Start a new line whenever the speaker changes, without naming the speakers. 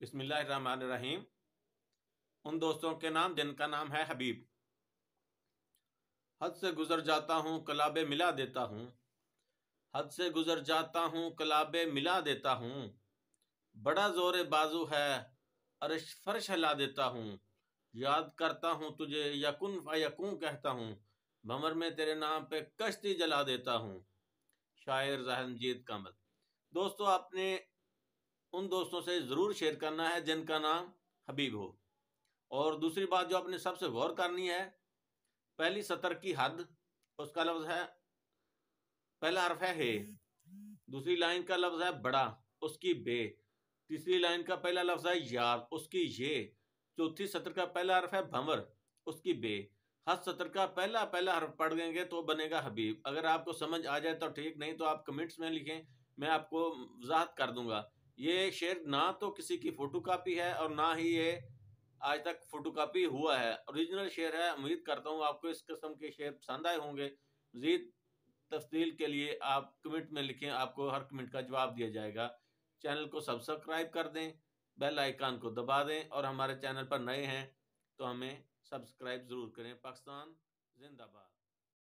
बिस्मिल्लाहिर्रहमानिर्रहीम उन दोस्तों के नाम जिनका नाम है हबीब हद से गुजर जाता हूँ कलाबे मिला देता हूँ हद से गुजर जाता हूँ कलाबे मिला देता हूँ बड़ा जोर बाजू है अरश फर्श हिला देता हूँ याद करता हूँ तुझे यकुन फ़यकूँ कहता हूँ भमर में तेरे नाम पे कश्ती जला देता हूँ शायर जहनजीत कमल दोस्तों आपने उन दोस्तों से ज़रूर शेयर करना है जिनका नाम हबीब हो और दूसरी बात जो आपने सबसे गौर करनी है पहली सतर की हद उसका लफ्ज़ है पहला हर्फ है हे दूसरी लाइन का लफ्ज़ है बड़ा उसकी बे तीसरी लाइन का पहला लफ्ज़ है यार उसकी ये चौथी सतर का पहला हर्फ है भंवर उसकी बे हर सतर का पहला पहला हर्फ पढ़ देंगे तो बनेगा हबीब अगर आपको समझ आ जाए तो ठीक नहीं तो आप कमेंट्स में लिखें मैं आपको वजाहत कर दूंगा ये शेर ना तो किसी की फोटोकॉपी है और ना ही ये आज तक फोटोकॉपी हुआ है ओरिजिनल शेर है उम्मीद करता हूँ आपको इस किस्म के शेर पसंद आए होंगे मजीद तफसील के लिए आप कमेंट में लिखें आपको हर कमेंट का जवाब दिया जाएगा चैनल को सब्सक्राइब कर दें बेल आइकान को दबा दें और हमारे चैनल पर नए हैं तो हमें सब्सक्राइब ज़रूर करें पाकिस्तान जिंदाबाद